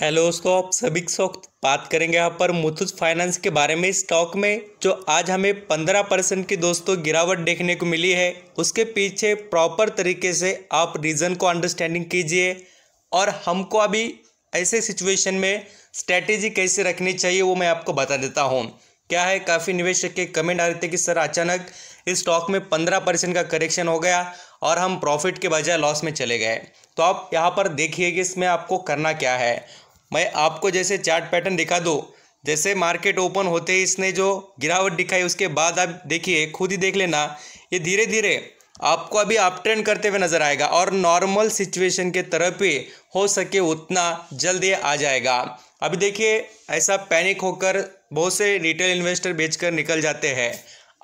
hello दोस्तों आप सभी सख्त बात करेंगे यहाँ पर मुथूट फाइनेंस के बारे में स्टॉक में जो आज हमें पंद्रह परसेंट की दोस्तों गिरावट देखने को मिली है उसके पीछे प्रॉपर तरीके से आप रीज़न को अंडरस्टैंडिंग कीजिए और हमको अभी ऐसे सिचुएशन में स्ट्रैटेजी कैसे रखनी चाहिए वो मैं आपको बता देता हूँ क्या है काफ़ी निवेशक के कमेंट आ रहे थे कि सर अचानक इस स्टॉक में पंद्रह परसेंट का करेक्शन हो गया और हम प्रॉफिट के बजाय लॉस में चले गए तो आप यहाँ पर देखिए कि इसमें आपको करना क्या है मैं आपको जैसे चार्ट पैटर्न दिखा दूँ जैसे मार्केट ओपन होते ही इसने जो गिरावट दिखाई उसके बाद आप देखिए खुद ही देख लेना ये धीरे धीरे आपको अभी आप ट्रेंड करते हुए नज़र आएगा और नॉर्मल सिचुएशन के तरफ ही हो सके उतना जल्दी आ जाएगा अभी देखिए ऐसा पैनिक होकर बहुत से रिटेल इन्वेस्टर बेचकर निकल जाते हैं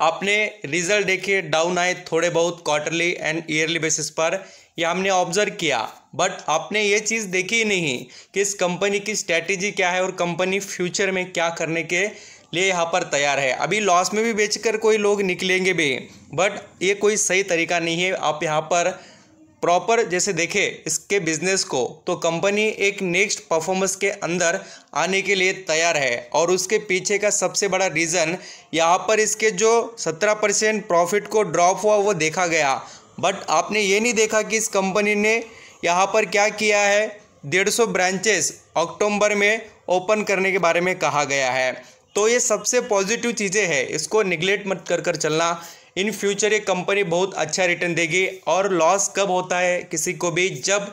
आपने रिजल्ट देखिए डाउन आए थोड़े बहुत क्वार्टरली एंड ईयरली बेसिस पर ये हमने ऑब्जर्व किया बट आपने ये चीज़ देखी नहीं कि इस कंपनी की स्ट्रैटेजी क्या है और कंपनी फ्यूचर में क्या करने के लिए यहाँ पर तैयार है अभी लॉस में भी बेचकर कोई लोग निकलेंगे भी बट ये कोई सही तरीका नहीं है आप यहाँ पर प्रॉपर जैसे देखें इसके बिजनेस को तो कंपनी एक नेक्स्ट परफॉर्मेंस के अंदर आने के लिए तैयार है और उसके पीछे का सबसे बड़ा रीज़न यहाँ पर इसके जो सत्रह परसेंट प्रॉफिट को ड्रॉप हुआ वो देखा गया बट आपने ये नहीं देखा कि इस कंपनी ने यहाँ पर क्या किया है डेढ़ सौ ब्रांचेस अक्टूबर में ओपन करने के बारे में कहा गया है तो ये सबसे पॉजिटिव चीज़ें हैं इसको निगलेक्ट मत कर कर चलना इन फ्यूचर ये कंपनी बहुत अच्छा रिटर्न देगी और लॉस कब होता है किसी को भी जब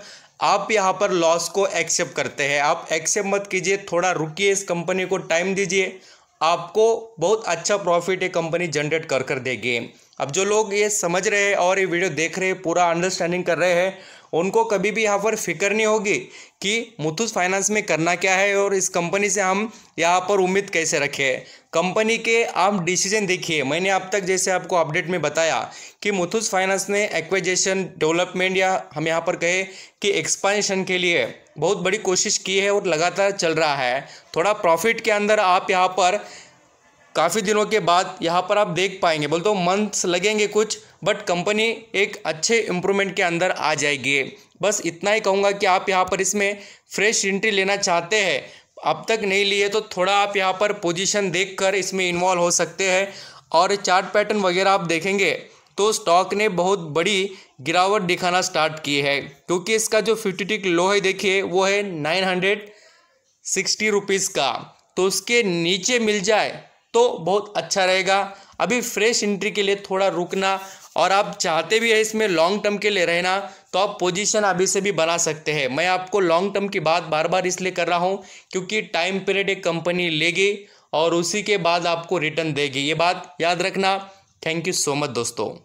आप यहाँ पर लॉस को एक्सेप्ट करते हैं आप एक्सेप्ट मत कीजिए थोड़ा रुकिए इस कंपनी को टाइम दीजिए आपको बहुत अच्छा प्रॉफिट ये कंपनी जनरेट कर कर देगी अब जो लोग ये समझ रहे हैं और ये वीडियो देख रहे हैं पूरा अंडरस्टैंडिंग कर रहे हैं उनको कभी भी यहाँ पर फिक्र नहीं होगी कि मुथूस फाइनेंस में करना क्या है और इस कंपनी से हम यहाँ पर उम्मीद कैसे रखें कंपनी के आप डिसीजन देखिए मैंने अब तक जैसे आपको अपडेट में बताया कि मुथूस फाइनेंस ने एक्वाइजेशन डेवलपमेंट या हम यहाँ पर कहें कि एक्सपांशन के लिए बहुत बड़ी कोशिश की है और लगातार चल रहा है थोड़ा प्रॉफिट के अंदर आप यहाँ पर काफ़ी दिनों के बाद यहाँ पर आप देख पाएंगे बोलते हो मंथ्स लगेंगे कुछ बट कंपनी एक अच्छे इम्प्रूवमेंट के अंदर आ जाएगी बस इतना ही कहूँगा कि आप यहाँ पर इसमें फ्रेश एंट्री लेना चाहते हैं अब तक नहीं लिए तो थोड़ा आप यहाँ पर पोजीशन देखकर इसमें इन्वॉल्व हो सकते हैं और चार्ट पैटर्न वगैरह आप देखेंगे तो स्टॉक ने बहुत बड़ी गिरावट दिखाना स्टार्ट की है क्योंकि इसका जो फिफ्टी टिक लो है देखिए वो है नाइन हंड्रेड सिक्सटी रुपीज़ का तो उसके नीचे मिल जाए तो बहुत अच्छा रहेगा अभी फ्रेश एंट्री के लिए थोड़ा रुकना और आप चाहते भी है इसमें लॉन्ग टर्म के लिए रहना तो आप पोजीशन अभी से भी बना सकते हैं मैं आपको लॉन्ग टर्म की बात बार बार इसलिए कर रहा हूँ क्योंकि टाइम पीरियड एक कंपनी लेगी और उसी के बाद आपको रिटर्न देगी ये बात याद रखना थैंक यू सो मच दोस्तों